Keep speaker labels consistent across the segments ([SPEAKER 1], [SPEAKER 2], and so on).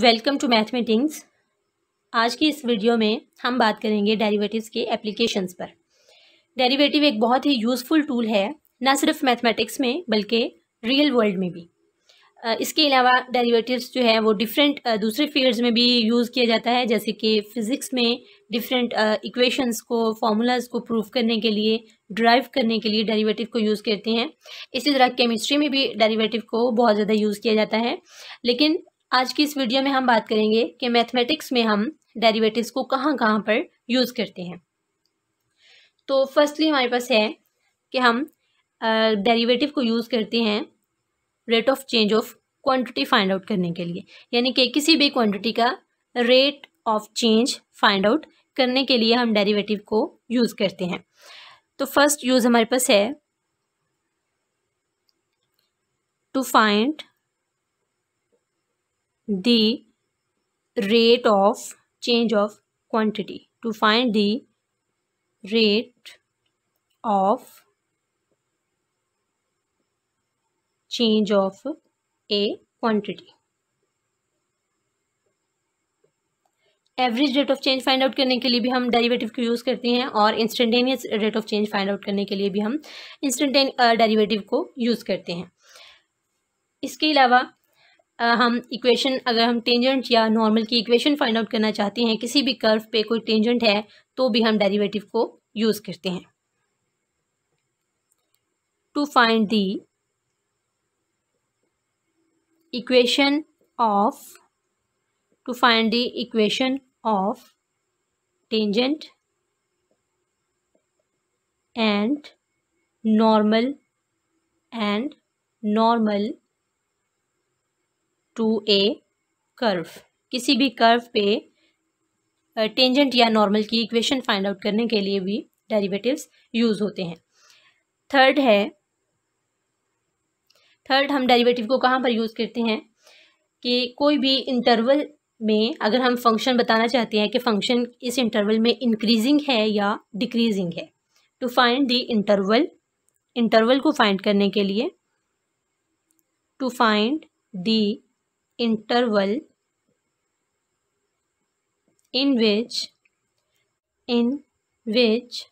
[SPEAKER 1] welcome to math meetings आज की इस वीडियो में हम बात करेंगे डेरिवेटिव्स के एप्लीकेशंस पर डेरिवेटिव एक बहुत ही यूज़फुल टूल है ना सिर्फ मैथमेटिक्स में बल्कि रियल वर्ल्ड में भी इसके अलावा डेरिवेटिव्स जो है वो डिफरेंट दूसरे फील्ड्स में भी यूज़ किया जाता है जैसे कि फ़िज़िक्स में डिफरेंट इक्वेशंस को फार्मूलाज को प्रूव करने के लिए ड्राइव करने के लिए डेरिवेटिव को यूज़ करते हैं इसी तरह केमिस्ट्री में भी डेरिवेटिव को बहुत ज़्यादा यूज़ किया जाता है लेकिन आज की इस वीडियो में हम बात करेंगे कि मैथमेटिक्स में हम डेरिवेटिव्स को कहाँ कहाँ पर यूज़ करते हैं तो फर्स्टली हमारे पास है कि हम डेरिवेटिव को यूज़ करते हैं rate of change of quantity find out करने के लिए यानी कि किसी भी क्वांटिटी का rate of change find out करने के लिए हम डेरिवेटिव को यूज़ करते हैं तो फर्स्ट यूज़ हमारे पास है to find the rate of change of quantity to find the rate of change of a quantity average rate of change find out करने के लिए भी हम डेरिवेटिव को यूज़ करते हैं और instantaneous rate of change find out करने के लिए भी हम इंस्टेंटेन डेरिवेटिव को यूज़ करते हैं इसके अलावा हम इक्वेशन अगर हम टेंजेंट या नॉर्मल की इक्वेशन फाइंड आउट करना चाहते हैं किसी भी कर्व पे कोई टेंजेंट है तो भी हम डेरिवेटिव को यूज़ करते हैं to find the equation of to find the equation of tangent and normal and normal to a curve किसी भी कर्व पे टेंजेंट या नॉर्मल की इक्वेशन फाइंड आउट करने के लिए भी डेरिवेटिव्स यूज़ होते हैं थर्ड है थर्ड हम डेरिवेटिव को कहाँ पर यूज़ करते हैं कि कोई भी इंटरवल में अगर हम फंक्शन बताना चाहते हैं कि फंक्शन इस इंटरवल में इंक्रीजिंग है या डिक्रीजिंग है to find the interval interval को फाइंड करने के लिए to find the interval in which in which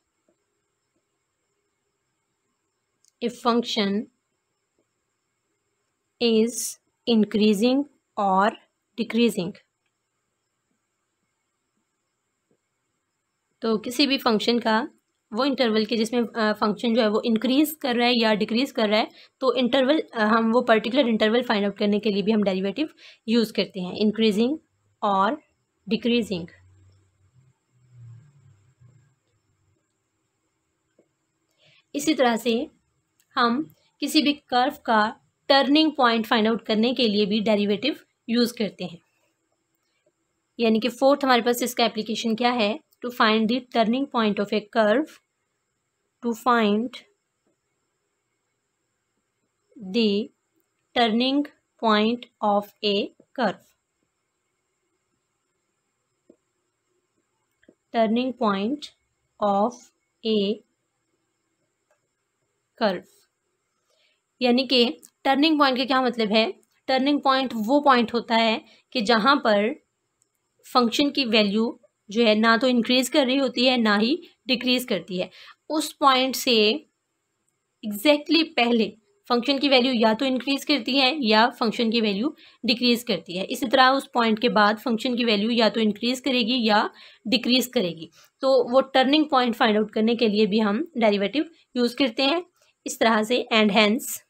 [SPEAKER 1] a function is increasing or decreasing तो किसी भी फंक्शन का वो इंटरवल के जिसमें फंक्शन जो है वो इंक्रीज़ कर रहा है या डिक्रीज़ कर रहा है तो इंटरवल हम वो पर्टिकुलर इंटरवल फाइंड आउट करने के लिए भी हम डेरिवेटिव यूज़ करते हैं इंक्रीजिंग और डिक्रीजिंग इसी तरह से हम किसी भी कर्व का टर्निंग पॉइंट फाइंड आउट करने के लिए भी डेरिवेटिव यूज़ करते हैं यानी कि फोर्थ हमारे पास इसका एप्लीकेशन क्या है to find the turning point of a curve to find the turning point of a curve turning point of a curve यानी कि टर्निंग पॉइंट का क्या मतलब है टर्निंग पॉइंट वो पॉइंट होता है कि जहाँ पर फंक्शन की वैल्यू जो है ना तो इंक्रीज़ कर रही होती है ना ही डिक्रीज़ करती है उस पॉइंट से एग्जैक्टली exactly पहले फंक्शन की वैल्यू या तो इंक्रीज़ करती है या फंक्शन की वैल्यू डिक्रीज़ करती है इसी तरह उस पॉइंट के बाद फंक्शन की वैल्यू या तो इंक्रीज़ करेगी या डिक्रीज़ करेगी तो वो टर्निंग पॉइंट फाइंड आउट करने के लिए भी हम डेरिवेटिव यूज़ करते हैं इस तरह से एंड हैंस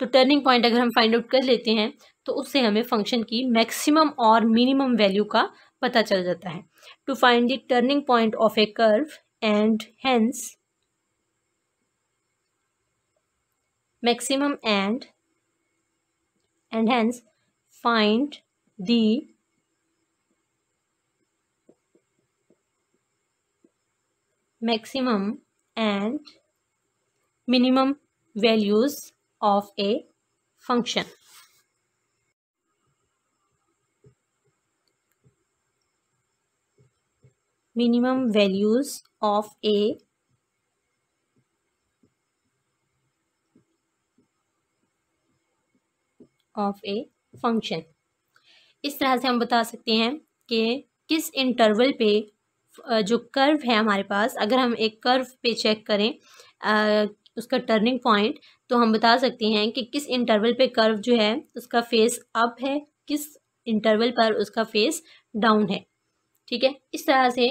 [SPEAKER 1] तो टर्निंग पॉइंट अगर हम फाइंड आउट कर लेते हैं तो उससे हमें फंक्शन की मैक्सिमम और मिनिमम वैल्यू का पता चल जाता है to find the turning point of a curve and hence maximum and and hence find the maximum and minimum values of a function minimum values of A of a function इस तरह से हम बता सकते हैं कि किस इंटरवल पे जो कर्व है हमारे पास अगर हम एक कर्व पे चेक करें आ, उसका टर्निंग पॉइंट तो हम बता सकते हैं कि किस इंटरवल पे कर्व जो है उसका फेस अप है किस इंटरवल पर उसका फेस डाउन है ठीक है इस तरह से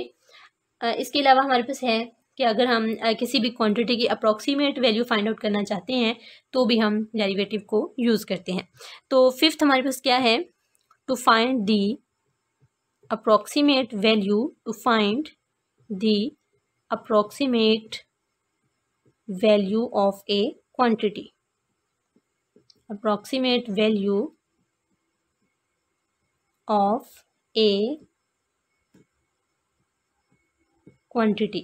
[SPEAKER 1] इसके अलावा हमारे पास है कि अगर हम किसी भी क्वांटिटी की अप्रॉक्सीमेट वैल्यू फाइंड आउट करना चाहते हैं तो भी हम डेरिवेटिव को यूज़ करते हैं तो फिफ्थ हमारे पास क्या है to find the approximate value to find the approximate value of a quantity approximate value of a quantity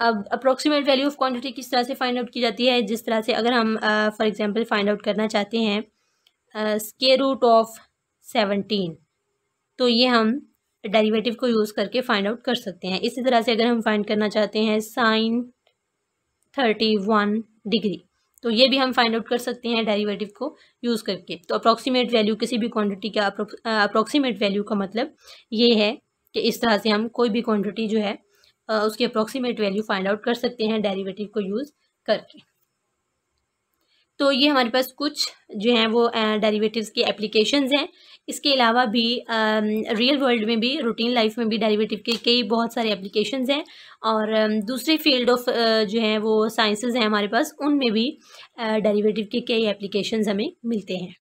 [SPEAKER 1] अब अप्रोक्सीमेट वैल्यू ऑफ क्वांटिटी किस तरह से फाइंड आउट की जाती है जिस तरह से अगर हम फॉर एग्जांपल फाइंड आउट करना चाहते हैं स्के रूट ऑफ सेवनटीन तो ये हम डेरिवेटिव को यूज़ करके फाइंड आउट कर सकते हैं इसी तरह से अगर हम फाइंड करना चाहते हैं साइन थर्टी वन डिग्री तो ये भी हम फाइंड आउट कर सकते हैं डेरिवेटिव को यूज़ करके तो अप्रोक्सीमेट वैल्यू किसी भी क्वांटिटी का अप्रोक्सीमेट वैल्यू का मतलब ये है कि इस तरह से हम कोई भी क्वांटिटी जो है उसकी अप्रोक्सीमेट वैल्यू फाइंड आउट कर सकते हैं डेरिवेटिव को यूज़ करके तो ये हमारे पास कुछ जो हैं वो डेरिवेटिव्स के एप्लीकेशंस हैं इसके अलावा भी रियल वर्ल्ड में भी रूटीन लाइफ में भी डेरिवेटिव के कई बहुत सारे एप्लीकेशंस हैं और दूसरे फील्ड ऑफ जो हैं वो साइंसेज हैं हमारे पास उनमें भी डेरिवेटिव के कई एप्लीकेशंस हमें मिलते हैं